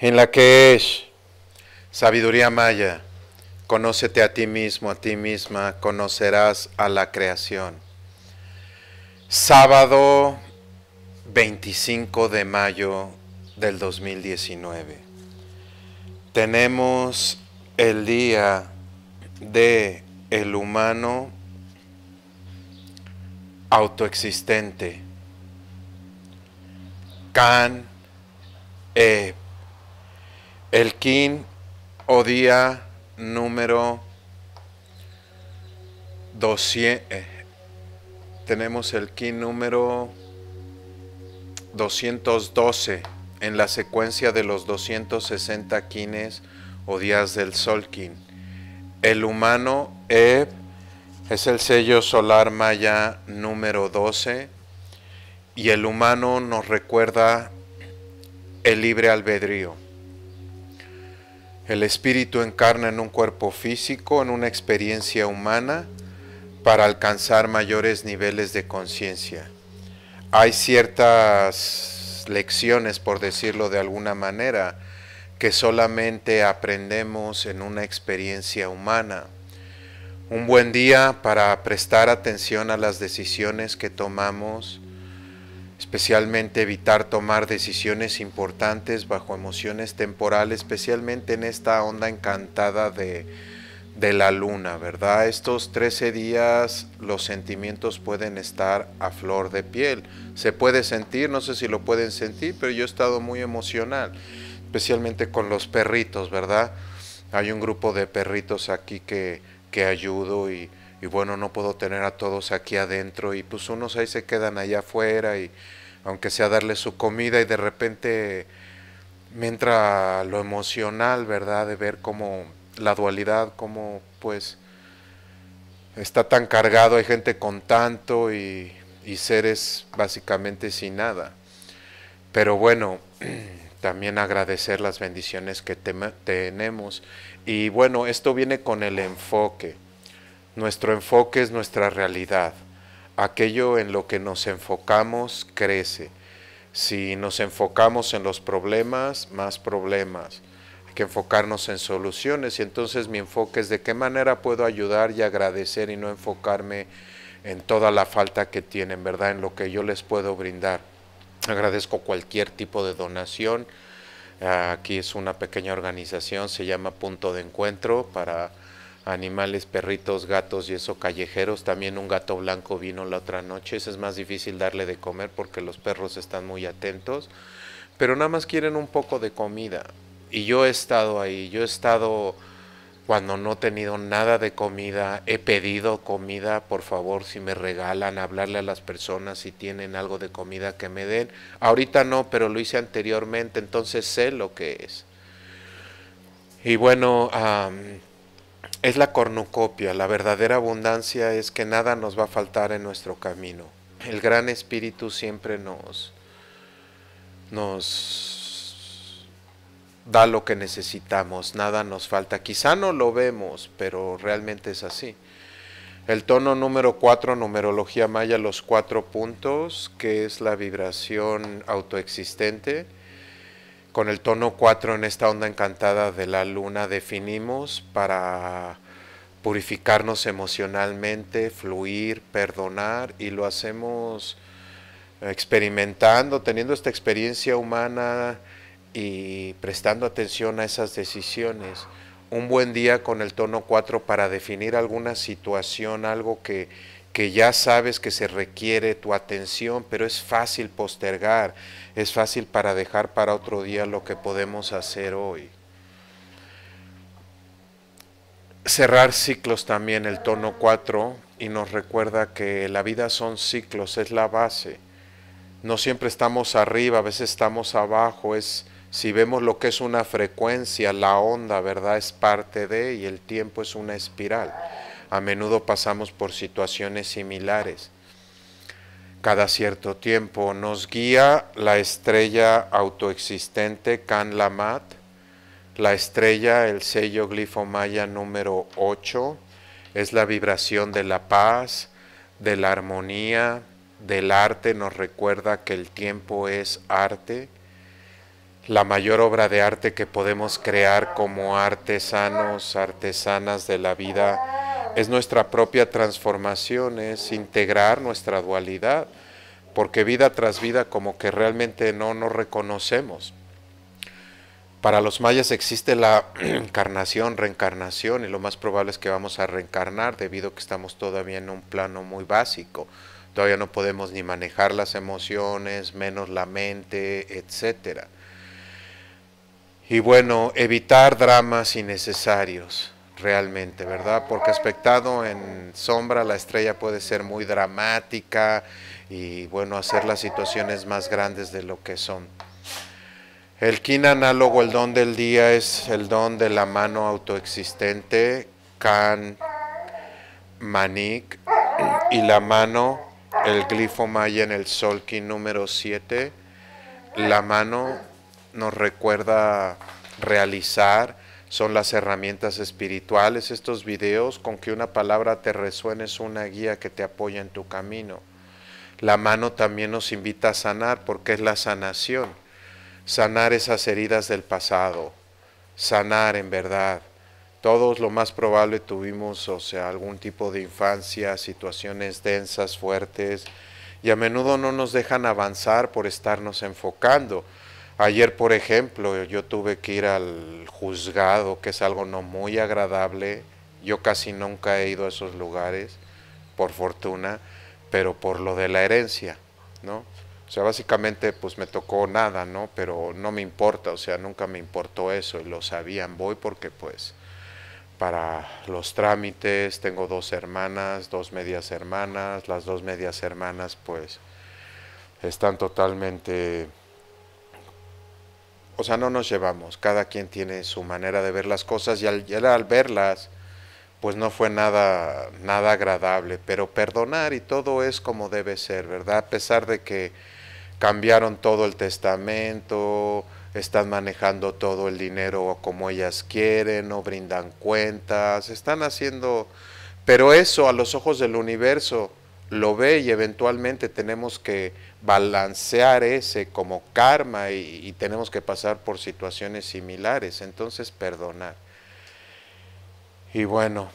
en la que es sabiduría maya. Conócete a ti mismo, a ti misma, conocerás a la creación. Sábado 25 de mayo del 2019. Tenemos el día de el humano autoexistente. Can e el kin o día número 200. Eh, tenemos el kin número 212 en la secuencia de los 260 kines o días del sol kin. El humano es el sello solar maya número 12 y el humano nos recuerda el libre albedrío. El espíritu encarna en un cuerpo físico, en una experiencia humana, para alcanzar mayores niveles de conciencia. Hay ciertas lecciones, por decirlo de alguna manera, que solamente aprendemos en una experiencia humana. Un buen día para prestar atención a las decisiones que tomamos especialmente evitar tomar decisiones importantes bajo emociones temporales, especialmente en esta onda encantada de, de la luna, ¿verdad? Estos 13 días los sentimientos pueden estar a flor de piel. Se puede sentir, no sé si lo pueden sentir, pero yo he estado muy emocional, especialmente con los perritos, ¿verdad? Hay un grupo de perritos aquí que, que ayudo y, y bueno, no puedo tener a todos aquí adentro y pues unos ahí se quedan allá afuera y aunque sea darle su comida y de repente me entra lo emocional, ¿verdad? De ver cómo la dualidad, cómo pues está tan cargado, hay gente con tanto y, seres básicamente sin nada. Pero bueno, también agradecer las bendiciones que tenemos. Y bueno, esto viene con el enfoque. Nuestro enfoque es nuestra realidad aquello en lo que nos enfocamos crece. Si nos enfocamos en los problemas, más problemas. Hay que enfocarnos en soluciones y entonces mi enfoque es de qué manera puedo ayudar y agradecer y no enfocarme en toda la falta que tienen, ¿verdad? En lo que yo les puedo brindar. Agradezco cualquier tipo de donación. Aquí es una pequeña organización, se llama Punto de Encuentro para animales, perritos, gatos y eso callejeros. También un gato blanco vino la otra noche. ese es más difícil darle de comer porque los perros están muy atentos, pero nada más quieren un poco de comida. Y yo he estado ahí, yo he estado cuando no he tenido nada de comida, he pedido comida, por favor, si me regalan, hablarle a las personas si tienen algo de comida que me den. Ahorita no, pero lo hice anteriormente, entonces sé lo que es. Y bueno, es la cornucopia, la verdadera abundancia es que nada nos va a faltar en nuestro camino. El gran espíritu siempre nos, nos da lo que necesitamos, nada nos falta. Quizá no lo vemos, pero realmente es así. El tono número 4, numerología maya, los cuatro puntos, que es la vibración autoexistente con el tono 4 en esta onda encantada de la luna definimos para purificarnos emocionalmente, fluir, perdonar y lo hacemos experimentando, teniendo esta experiencia humana y prestando atención a esas decisiones. Un buen día con el tono 4 para definir alguna situación, algo que que ya sabes que se requiere tu atención, pero es fácil postergar, es fácil para dejar para otro día lo que podemos hacer hoy. Cerrar ciclos también, el tono 4, y nos recuerda que la vida son ciclos, es la base. No siempre estamos arriba, a veces estamos abajo, es... Si vemos lo que es una frecuencia, la onda, ¿verdad? Es parte de y el tiempo es una espiral a menudo pasamos por situaciones similares. Cada cierto tiempo nos guía la estrella autoexistente Kan Lamat, la estrella, el sello glifo maya número 8, es la vibración de la paz, de la armonía, del arte, nos recuerda que el tiempo es arte. La mayor obra de arte que podemos crear como artesanos, artesanas de la vida es nuestra propia transformación, es integrar nuestra dualidad, porque vida tras vida como que realmente no nos reconocemos. Para los mayas existe la encarnación, reencarnación, y lo más probable es que vamos a reencarnar debido a que estamos todavía en un plano muy básico. Todavía no podemos ni manejar las emociones, menos la mente, etcétera. Y bueno, evitar dramas innecesarios realmente, ¿verdad? Porque aspectado en sombra la estrella puede ser muy dramática y bueno, hacer las situaciones más grandes de lo que son. El kin análogo, el don del día, es el don de la mano autoexistente, kan, manik, y la mano, el glifo maya en el sol kin número 7. La mano nos recuerda realizar, son las herramientas espirituales, estos videos, con que una palabra te resuene es una guía que te apoya en tu camino. La mano también nos invita a sanar porque es la sanación. Sanar esas heridas del pasado, sanar en verdad. Todos lo más probable tuvimos, o sea, algún tipo de infancia, situaciones densas, fuertes, y a menudo no nos dejan avanzar por estarnos enfocando Ayer, por ejemplo, yo tuve que ir al juzgado, que es algo no muy agradable. Yo casi nunca he ido a esos lugares, por fortuna, pero por lo de la herencia, ¿no? O sea, básicamente pues me tocó nada, ¿no? Pero no me importa, o sea, nunca me importó eso y lo sabían. Voy porque pues para los trámites tengo dos hermanas, dos medias hermanas, las dos medias hermanas pues están totalmente o sea, no nos llevamos, cada quien tiene su manera de ver las cosas y al, verlas, pues no fue nada, nada agradable, pero perdonar y todo es como debe ser, ¿verdad? A pesar de que cambiaron todo el testamento, están manejando todo el dinero como ellas quieren, no brindan cuentas, están haciendo, pero eso a los ojos del universo, lo ve y eventualmente tenemos que balancear ese como karma y, tenemos que pasar por situaciones similares, entonces perdonar. Y bueno,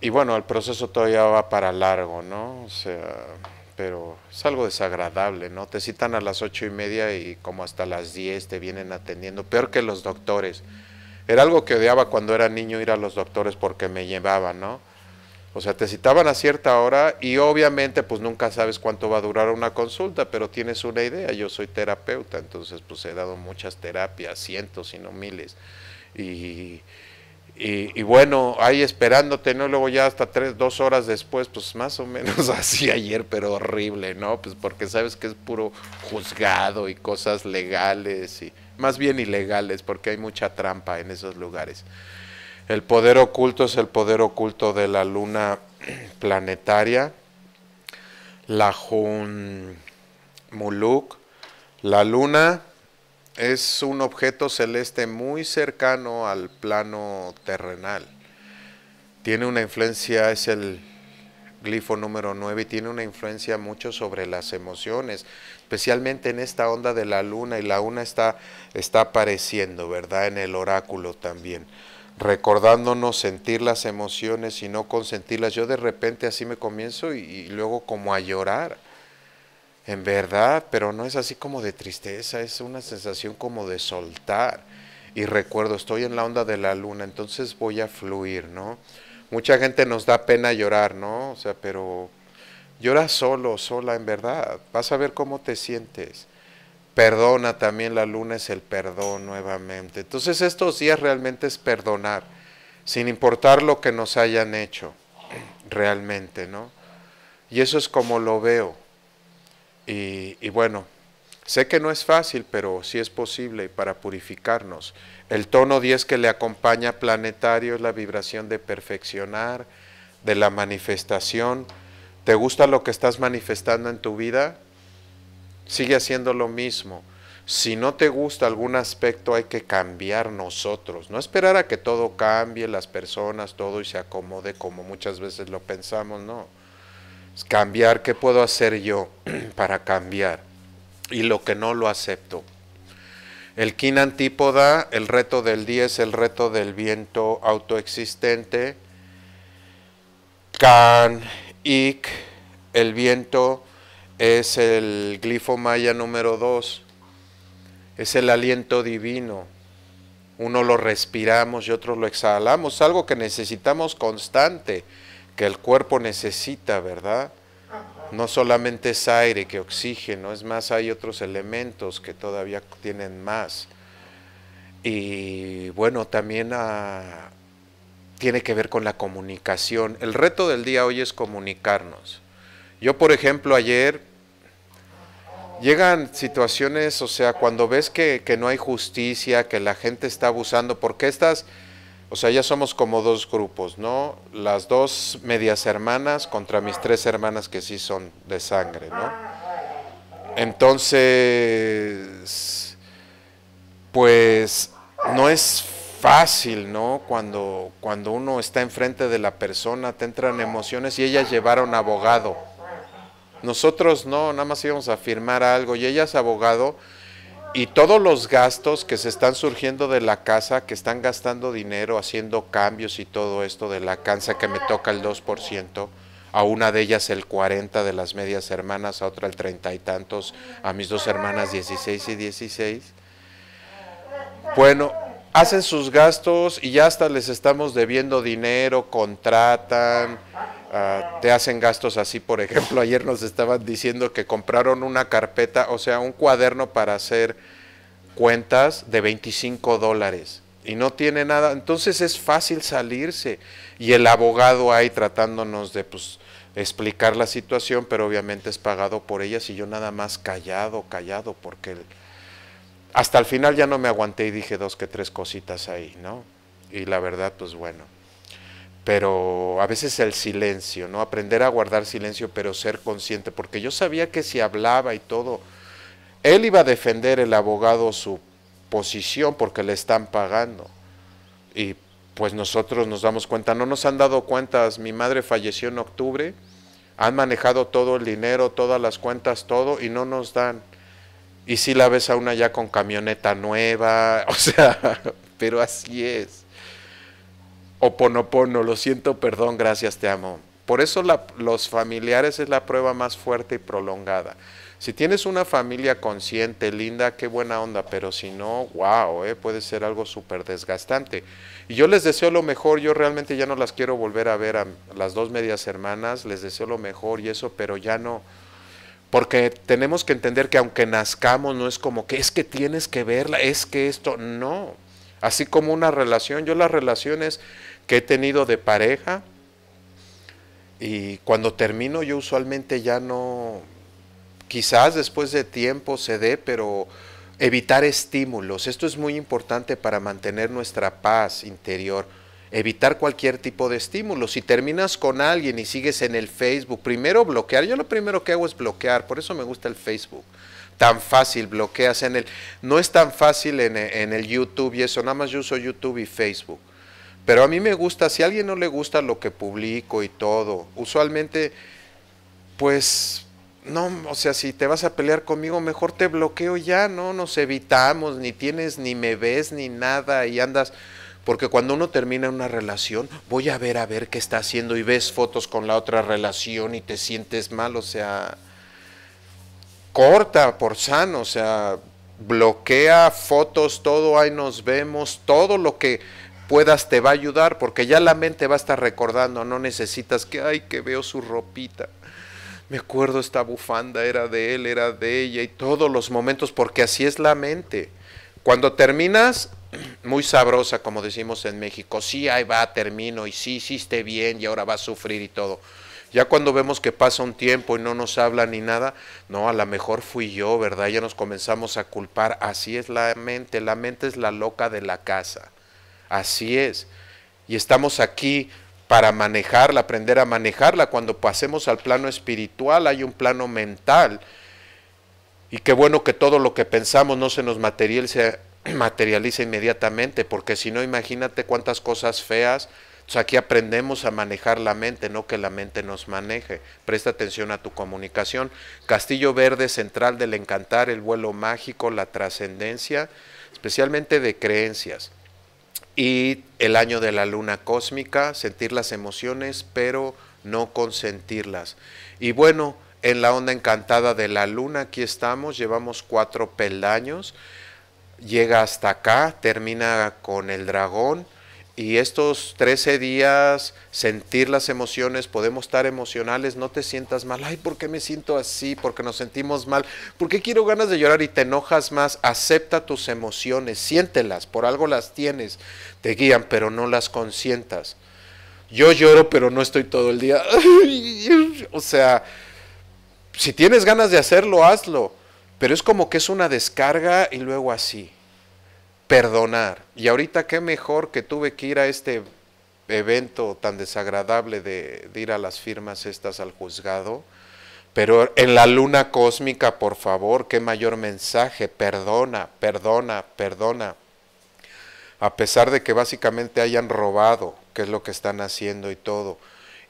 y bueno, el proceso todavía va para largo, ¿no? O sea, pero es algo desagradable, ¿no? Te citan a las ocho y media y como hasta las diez te vienen atendiendo, peor que los doctores. Era algo que odiaba cuando era niño ir a los doctores porque me llevaban, ¿no? O sea, te citaban a cierta hora y obviamente pues nunca sabes cuánto va a durar una consulta, pero tienes una idea. Yo soy terapeuta, entonces pues he dado muchas terapias, cientos, y no miles. Y, bueno, ahí esperándote, ¿no? Luego ya hasta tres, dos horas después, pues más o menos así ayer, pero horrible, ¿no? Pues porque sabes que es puro juzgado y cosas legales y más bien ilegales, porque hay mucha trampa en esos lugares. El poder oculto es el poder oculto de la luna planetaria, la Jun Muluk. La luna es un objeto celeste muy cercano al plano terrenal. Tiene una influencia, es el glifo número 9 y tiene una influencia mucho sobre las emociones, especialmente en esta onda de la luna y la luna está, está apareciendo, ¿verdad? En el oráculo también recordándonos sentir las emociones y no consentirlas. Yo de repente así me comienzo y, luego como a llorar, en verdad, pero no es así como de tristeza, es una sensación como de soltar. Y recuerdo, estoy en la onda de la luna, entonces voy a fluir, ¿no? Mucha gente nos da pena llorar, ¿no? O sea, pero llora solo, sola, en verdad. Vas a ver cómo te sientes. Perdona también la luna es el perdón nuevamente. Entonces estos días realmente es perdonar, sin importar lo que nos hayan hecho, realmente, ¿no? Y eso es como lo veo. Y, bueno, sé que no es fácil, pero sí es posible para purificarnos. El tono 10 que le acompaña planetario es la vibración de perfeccionar, de la manifestación. ¿Te gusta lo que estás manifestando en tu vida? Sigue haciendo lo mismo. Si no te gusta algún aspecto hay que cambiar nosotros, no esperar a que todo cambie, las personas, todo y se acomode como muchas veces lo pensamos, no. cambiar, ¿qué puedo hacer yo para cambiar? Y lo que no lo acepto. El kin antípoda, el reto del día es el reto del viento autoexistente. Can, ik, el viento es el glifo maya número 2, es el aliento divino. Uno lo respiramos y otro lo exhalamos, algo que necesitamos constante, que el cuerpo necesita, ¿verdad? No solamente es aire, que oxígeno, es más, hay otros elementos que todavía tienen más. Y bueno, también ah, tiene que ver con la comunicación. El reto del día hoy es comunicarnos. Yo, por ejemplo, ayer llegan situaciones, o sea, cuando ves que, no hay justicia, que la gente está abusando, porque estas, o sea, ya somos como dos grupos, ¿no? Las dos medias hermanas contra mis tres hermanas que sí son de sangre, ¿no? Entonces, pues no es fácil, ¿no? Cuando, cuando uno está enfrente de la persona, te entran emociones y ellas llevaron abogado. Nosotros no, nada más íbamos a firmar algo y ella es abogado y todos los gastos que se están surgiendo de la casa, que están gastando dinero haciendo cambios y todo esto de la cansa que me toca el 2%, a una de ellas el 40 de las medias hermanas, a otra el 30 y tantos, a mis dos hermanas 16 y 16. Bueno, hacen sus gastos y ya hasta les estamos debiendo dinero, contratan, Ah, te hacen gastos así, por ejemplo, ayer nos estaban diciendo que compraron una carpeta, o sea, un cuaderno para hacer cuentas de 25 dólares y no tiene nada, entonces es fácil salirse y el abogado ahí tratándonos de pues, explicar la situación, pero obviamente es pagado por ellas y yo nada más callado, callado, porque hasta el final ya no me aguanté y dije dos que tres cositas ahí, ¿no? Y la verdad, pues bueno, pero a veces el silencio, ¿no? Aprender a guardar silencio, pero ser consciente, porque yo sabía que si hablaba y todo, él iba a defender el abogado su posición porque le están pagando. Y pues nosotros nos damos cuenta, no nos han dado cuentas, mi madre falleció en octubre, han manejado todo el dinero, todas las cuentas, todo, y no nos dan. Y si la ves a una ya con camioneta nueva, o sea, pero así es oponopono, lo siento, perdón, gracias, te amo. Por eso los familiares es la prueba más fuerte y prolongada. Si tienes una familia consciente, linda, qué buena onda, pero si no, wow, eh, puede ser algo súper desgastante. Y yo les deseo lo mejor, yo realmente ya no las quiero volver a ver a las dos medias hermanas, les deseo lo mejor y eso, pero ya no. Porque tenemos que entender que aunque nazcamos, no es como que es que tienes que verla, es que esto, no. Así como una relación, yo las relaciones que he tenido de pareja y cuando termino yo usualmente ya no, quizás después de tiempo se dé, pero evitar estímulos. Esto es muy importante para mantener nuestra paz interior. Evitar cualquier tipo de estímulos, Si terminas con alguien y sigues en el Facebook, primero bloquear. Yo lo primero que hago es bloquear, por eso me gusta el Facebook tan fácil, bloqueas en el... No es tan fácil en, el YouTube y eso, nada más yo uso YouTube y Facebook. Pero a mí me gusta, si a alguien no le gusta lo que publico y todo, usualmente, pues, no, o sea, si te vas a pelear conmigo, mejor te bloqueo ya, no nos evitamos, ni tienes, ni me ves, ni nada, y andas, porque cuando uno termina una relación, voy a ver a ver qué está haciendo y ves fotos con la otra relación y te sientes mal, o sea, corta por sano, o sea, bloquea fotos, todo, ahí nos vemos, todo lo que puedas te va a ayudar, porque ya la mente va a estar recordando, no necesitas que, ay, que veo su ropita. Me acuerdo esta bufanda, era de él, era de ella, y todos los momentos, porque así es la mente. Cuando terminas, muy sabrosa, como decimos en México, sí, ahí va, termino, y sí, hiciste bien, y ahora va a sufrir y todo. Ya cuando vemos que pasa un tiempo y no nos habla ni nada, no, a lo mejor fui yo, ¿verdad? Ya nos comenzamos a culpar. Así es la mente, la mente es la loca de la casa. Así es. Y estamos aquí para manejarla, aprender a manejarla. Cuando pasemos al plano espiritual hay un plano mental. Y qué bueno que todo lo que pensamos no se nos materialice, materializa inmediatamente, porque si no, imagínate cuántas cosas feas aquí aprendemos a manejar la mente, no que la mente nos maneje. Presta atención a tu comunicación. Castillo Verde Central del Encantar, el vuelo mágico, la trascendencia, especialmente de creencias. Y el año de la luna cósmica, sentir las emociones, pero no consentirlas. Y bueno, en la onda encantada de la luna, aquí estamos, llevamos cuatro peldaños, llega hasta acá, termina con el dragón y estos 13 días sentir las emociones, podemos estar emocionales, no te sientas mal, ay, ¿por qué me siento así? ¿Por qué nos sentimos mal? ¿Por qué quiero ganas de llorar y te enojas más? Acepta tus emociones, siéntelas, por algo las tienes, te guían, pero no las consientas. Yo lloro, pero no estoy todo el día. o sea, si tienes ganas de hacerlo, hazlo, pero es como que es una descarga y luego así perdonar. Y ahorita qué mejor que tuve que ir a este evento tan desagradable de, ir a las firmas estas al juzgado. Pero en la luna cósmica, por favor, qué mayor mensaje, perdona, perdona, perdona. A pesar de que básicamente hayan robado, que es lo que están haciendo y todo,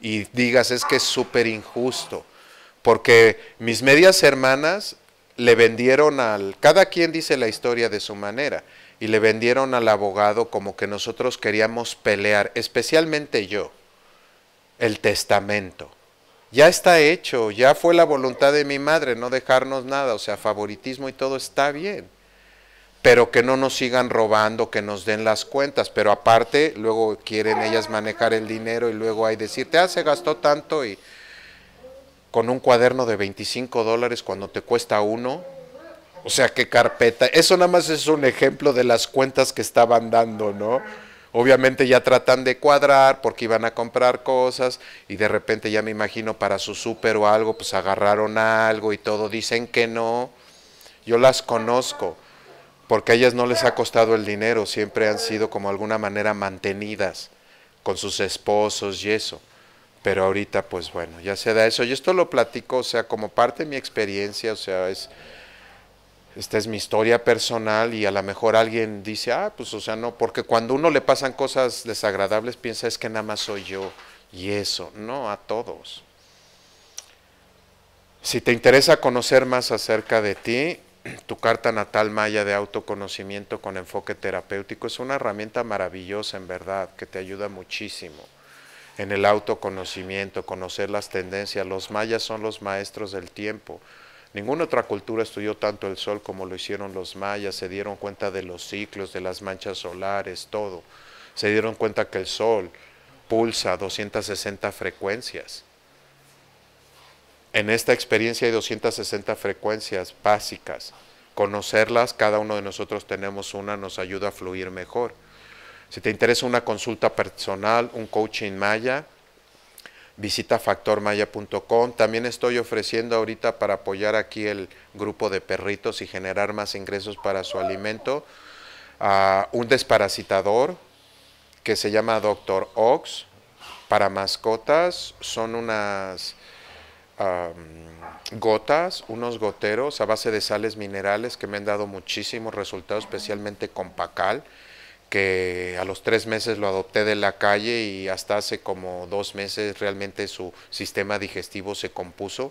y digas es que es súper injusto, porque mis medias hermanas le vendieron al... Cada quien dice la historia de su manera y le vendieron al abogado como que nosotros queríamos pelear, especialmente yo, el testamento. Ya está hecho, ya fue la voluntad de mi madre no dejarnos nada, o sea, favoritismo y todo está bien, pero que no nos sigan robando, que nos den las cuentas, pero aparte luego quieren ellas manejar el dinero y luego hay decirte, ah, se gastó tanto y con un cuaderno de 25 dólares cuando te cuesta uno, o sea, qué carpeta. Eso nada más es un ejemplo de las cuentas que estaban dando, ¿no? Obviamente ya tratan de cuadrar porque iban a comprar cosas y de repente ya me imagino para su súper o algo, pues agarraron algo y todo. Dicen que no. Yo las conozco porque a ellas no les ha costado el dinero, siempre han sido como de alguna manera mantenidas con sus esposos y eso. Pero ahorita, pues bueno, ya se da eso. Y esto lo platico, o sea, como parte de mi experiencia, o sea, es esta es mi historia personal y a lo mejor alguien dice, ah, pues o sea, no, porque cuando uno le pasan cosas desagradables piensa es que nada más soy yo y eso, no, a todos. Si te interesa conocer más acerca de ti, tu carta natal maya de autoconocimiento con enfoque terapéutico es una herramienta maravillosa en verdad que te ayuda muchísimo en el autoconocimiento, conocer las tendencias. Los mayas son los maestros del tiempo Ninguna otra cultura estudió tanto el sol como lo hicieron los mayas, se dieron cuenta de los ciclos, de las manchas solares, todo. Se dieron cuenta que el sol pulsa 260 frecuencias. En esta experiencia hay 260 frecuencias básicas. Conocerlas, cada uno de nosotros tenemos una, nos ayuda a fluir mejor. Si te interesa una consulta personal, un coaching maya, visita factormaya.com. También estoy ofreciendo ahorita para apoyar aquí el grupo de perritos y generar más ingresos para su alimento, un desparasitador que se llama Doctor Ox para mascotas. Son unas gotas, unos goteros a base de sales minerales que me han dado muchísimos resultados, especialmente con pacal que a los tres meses lo adopté de la calle y hasta hace como dos meses realmente su sistema digestivo se compuso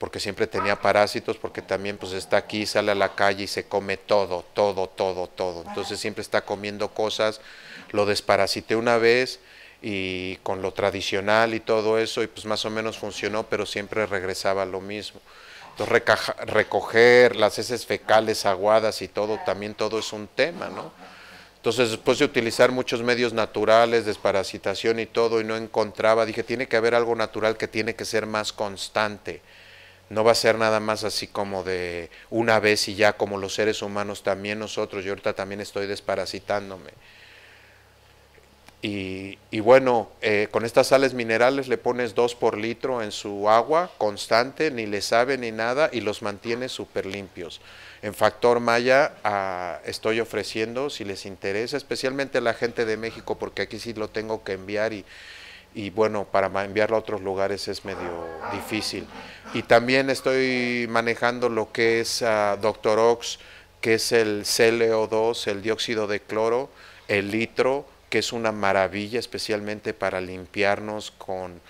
porque siempre tenía parásitos, porque también pues está aquí, sale a la calle y se come todo, todo, todo, todo. Entonces siempre está comiendo cosas, lo desparasité una vez y con lo tradicional y todo eso y pues más o menos funcionó, pero siempre regresaba lo mismo. Entonces recoger las heces fecales aguadas y todo, también todo es un tema, ¿no? Entonces, después de utilizar muchos medios naturales, desparasitación y todo, y no encontraba, dije, tiene que haber algo natural que tiene que ser más constante. No va a ser nada más así como de una vez y ya, como los seres humanos también nosotros. Yo ahorita también estoy desparasitándome. Y, bueno, eh, con estas sales minerales le pones dos por litro en su agua constante, ni le sabe ni nada, y los mantiene súper limpios. En Factor Maya ah, estoy ofreciendo, si les interesa, especialmente a la gente de México, porque aquí sí lo tengo que enviar y, bueno, para enviarlo a otros lugares es medio difícil. Y también estoy manejando lo que es ah, Doctor Ox, que es el CLO2, el dióxido de cloro, el litro, que es una maravilla especialmente para limpiarnos con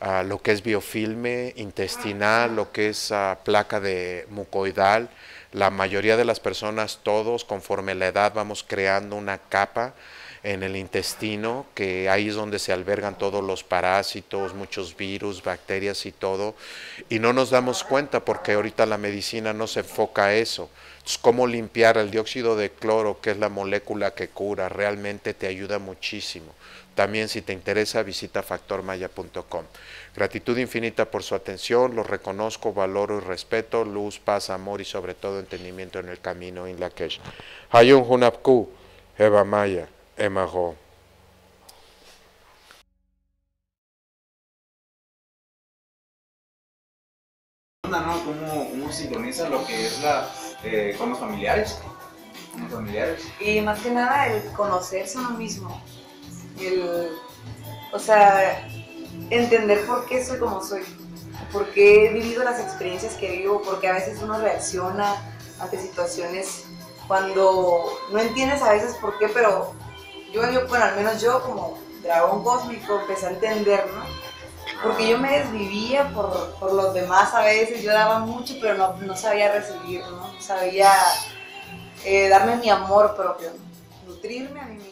ah, lo que es biofilme intestinal, lo que es ah, placa de mucoidal. La mayoría de las personas, todos, conforme la edad, vamos creando una capa en el intestino, que ahí es donde se albergan todos los parásitos, muchos virus, bacterias y todo, y no nos damos cuenta porque ahorita la medicina no se enfoca a eso. ¿cómo limpiar el dióxido de cloro, que es la molécula que cura? Realmente te ayuda muchísimo. También si te interesa, visita factormaya.com. Gratitud infinita por su atención, lo reconozco, valoro y respeto, luz, paz, amor y sobre todo entendimiento en el camino en la que Hayun Hunapku, Eva Maya. Emago. ¿Cómo, ¿Cómo, sintoniza lo que es la, eh, con los familiares? familiares. Y más que nada el conocerse a uno mismo. El, o sea, entender por qué soy como soy. Por qué he vivido las experiencias que vivo. Porque a veces uno reacciona ante situaciones cuando no entiendes a veces por qué, pero yo, bueno, al menos yo como dragón cósmico empecé a entender, ¿no? Porque yo me desvivía por, los demás a veces, yo daba mucho, pero no, sabía recibir, ¿no? Sabía eh, darme mi amor propio, nutrirme a mí